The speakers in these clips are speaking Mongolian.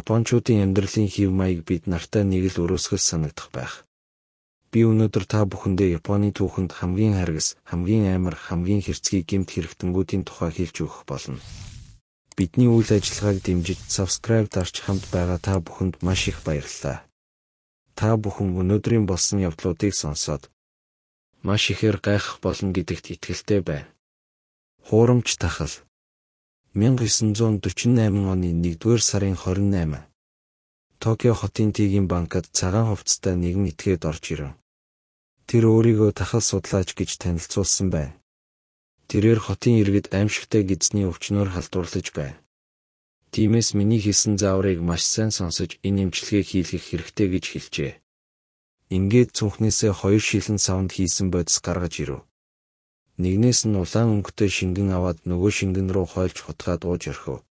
Япончуудын амьдралын хэв маяг бид нартай нэг л өрөөсгөл санагдах байх. Би өнөөдөр та бүхэндээ Японы түүхэнд хамгийн харгас, хамгийн амар, хамгийн хэрцгий гэмт хэрэгтэнгүүдийн тухай хэлж өгөх болно. Бидний үйл ажиллагааг дэмжиж, subscribe дарж хамт байгаа та бүхэнд маш их баярлалаа. Та бүхэн өнөөдрийн болсон явдлуудыг сонсоод маш ихээр гайхах болно гэдэгт итгэлтэй байна. Хуурамч тахал 1948 оны 1-р сарын 28 Токио хотын тигийн банкад цагаан хувцастай нэгэн этгээд орж ирв. Тэр өөрийгөө тахал судлаач гэж танилцуулсан байна. Тэрээр хотын иргэд аимшигтай гидсний өвчнөөр халдварлаж байна. Тиймээс миний хийсэн зааврыг маш сайн сонсож энэ эмчилгээг хийлгэх хэрэгтэй гэж хэлжээ. Ингээд цүнхнээсээ хоёр шилэн савнд хийсэн бодис гаргаж ирв. Нэгнээс нь улаан өнгөтэй шингэн аваад нөгөө шингэн рүү хойлж хутгаад ууж орхив.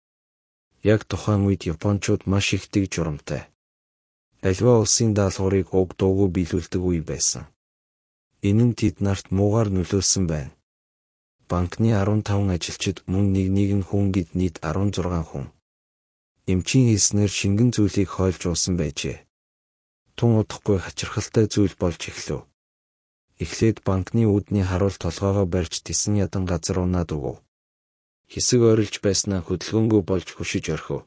Яг тухайн үед японочууд маш их дэг журамтай. Альва улсын даалгаврыг уг дуугүй биелүүлдэг үе байсан. Энэ нь тэд нарт муугар нөлөөлсөн байна. Банкны 15 ажилчид мөн нэг нэгэн хүн гээд нийт 16 хүн. Эмчийн хэлснээр шингэн зүйлийг хойлж уусан байжээ. Тун удахгүй хачирхалтай зүйл болж эхлэв эхлээд банкны үүдний харуул толгоогоо барьж тисэн ядан газар унаад өгөв. Хэсэг ойрлж байснаа хөдөлгөөнгөө болж хөшиж орхив.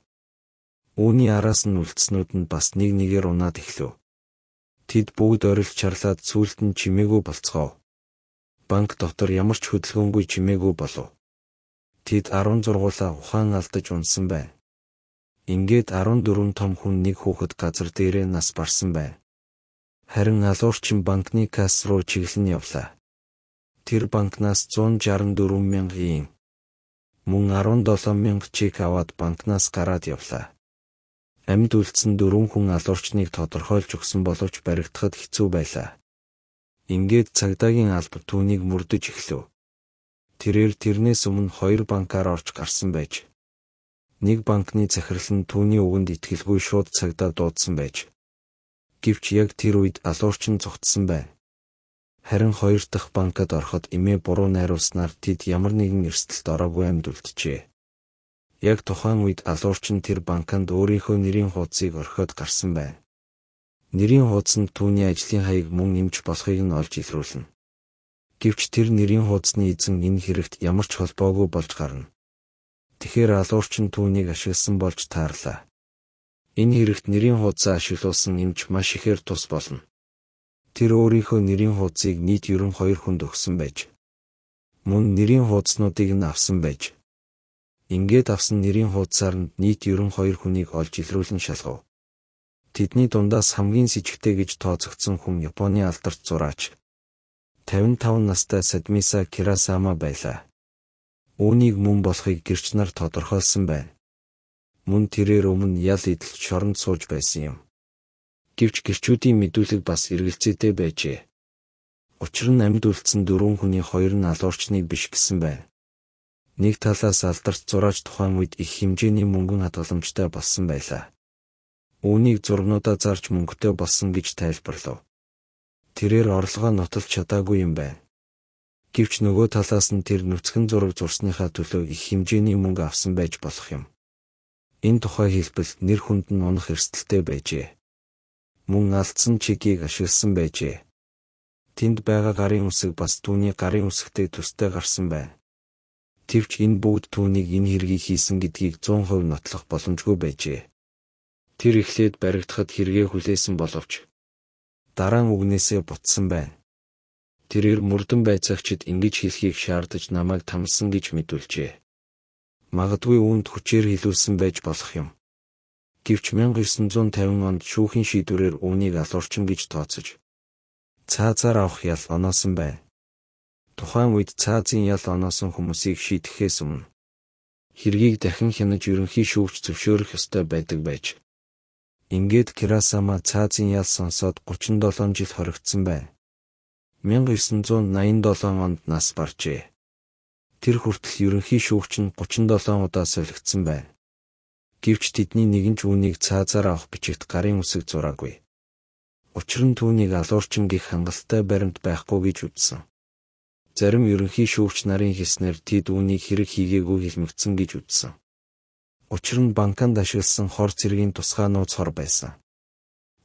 Үүний араас нь үлдснүүд нь бас нэг нэгээр унаад эхлэв. Тэд бүгд орилж чарлаад сүулт нь чимээгүй болцгоо. Банк дотор ямар ч хөдөлгөөнгүй чимээгүй болов. Тэд 16-уулаа ухаан алдаж унсан байна. Ингээд 14 том хүн нэг хүүхэд газар дээрээ нас барсан байна харин алуурчин банкны касс руу чиглэн явлаа. Тэр банкнаас 164 мянган мөн 17 мянга чек аваад банкнаас гараад явлаа. Амьд үлдсэн дөрвөн хүн алуурчныг тодорхойлж өгсөн боловч баригдахад хэцүү байлаа. Ингээд цагдаагийн алба түүнийг мөрдөж эхлэв. Тэрээр тэрнээс өмнө хоёр банкаар орж гарсан байж. Нэг банкны захирал нь түүний үгэнд итгэлгүй шууд цагдаа дуудсан байж Гэвч яг тэр үед алуурчин цогтсон байв. Харин хоёр дахь банкад ороход эмээ буруу найруулснаар тэд ямар нэгэн эрсдэлд ороогүй амьд үлджээ. Яг тухайн үед алуурчин тэр банканд өөрийнхөө нэрийн хуудсыг орхиод гарсан байв. Нэрийн хуудас нь түүний ажлын хаяг мөн нэмж болохыг нь олж илрүүлнэ. Гэвч тэр нэрийн хуудасны эзэн энэ хэрэгт ямар ч холбоогүй болж гарна. Тэгэхэр алуурчин түүнийг ашигласан болж таарлаа. Энэ хэрэгт нэрийн хуудасаа ашиглуулсан нэмж маш ихээр тус болно. Тэр өөрийнхөө нэрийн хуудсыг нийт 92 хүнд өгсөн байж мөн нэрийн хуудаснуудыг нь авсан байж ингээд авсан нэрийн хуудасаар нь нийт 92 хүнийг олж илрүүлэн шалгав. Тэдний дундаас хамгийн с ิจ гтэй гэж тооцогдсон хүн Японы алдарт зураач 55 настай Садмиса Кирасама байлаа. Үүнийг мөн болохыг гэрч нар тодорхойлсон байна мөн тэрээр өмнө ял идэлт шоронд сууж байсан юм. Гэвч гэрчүүдийн мэдүүлэг бас эргэлзээтэй байжээ. Учир нь амьд үлдсэн дөрвөн хүний хоёр нь алуурчны биш гэсэн байна. Нэг талаас алдарт зураач тухайн үед их хэмжээний мөнгөн хадгаламжтай болсон байлаа. Үүнийг зургнуудаа зарж мөнгөтэй болсон гэж тайлбарлав. Тэрээр орлогоо нотолж чадаагүй юм байна. Гэвч нөгөө талаас нь тэр нүцгэн зураг зурсныхаа төлөө их хэмжээний мөнгө авсан байж болох юм Энэ тухай хэлбэл нэр хүнд нь унах эрсдэлтэй байжээ. Мөн алдсан чигийг ашигласан байжээ. Тэнд байгаа гарын үсэг бас түүний гарын үсэгтэй төстэй гарсан байна. Тэвч энэ бүгд түүнийг энэ хэргийг хийсэн гэдгийг 100% нотлох боломжгүй байжээ. Тэр эхлээд баригдахад хэрэгээ хүлээсэн боловч дараа нь үгнээсээ бутсан байна. Тэрээр мөрдөн байцаагчид ингэж хэлхийг шаардаж намайг тамсан гэж мэдүүлжээ магадгүй үүнд хүчээр хилүүлсэн байж болох юм. Гэвч 1950 онд шүүхийн шийдвэрээр үүнийг алуурчин гэж тооцож цаазаар авах ял оноосон байна. Тухайн үед цаазын ял оноосон хүмүүсийг шийдэхээс өмнө хэргийг дахин хянаж ерөнхий шүүгч зөвшөөрөх ёстой байдаг байж. Ингээд Кирасама цаазын ял сонсоод 37 жил хоригдсан байна. 1987 онд нас баржээ тэр хүртэл ерөнхий шүүгч нь 37 удаа солигдсон байна. Гэвч тэдний нэгэн ч үүнийг цаазаар авах бичигт гарын үсэг зураагүй. Учир нь түүнийг алуурчин гих хангалттай баримт байхгүй гэж үзсэн. Зарим ерөнхий шүүгч нарын хэлснээр тэд үүнийг хэрэг хийгээгүй хэлмэгцэн гэж үзсэн. Учир нь банканд ашигласан хор цэргийн тусгаанууд хор байсан.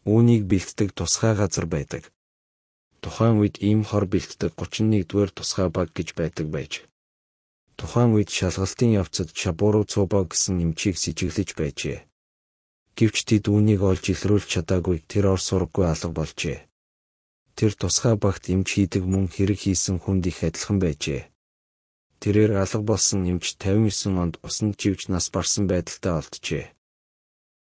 Үүнийг бэлтдэг тусгай газар байдаг. Тухайн үед ийм хор бэлтдэг 31 дугаар тусгай баг гэж байдаг байж тухайн үед шалгалтын явцад Чабуру Цуба гэсэн эмчийг сэжиглэж байжээ. Гэвч тэд үүнийг олж илрүүлж чадаагүй тэр ор сургаггүй алга болжээ. Тэр тусгай багт эмч хийдэг мөн хэрэг хийсэн хүнд их адилхан байжээ. Тэрээр алга болсон эмч 59 онд усан живж нас барсан байдалтай олджээ.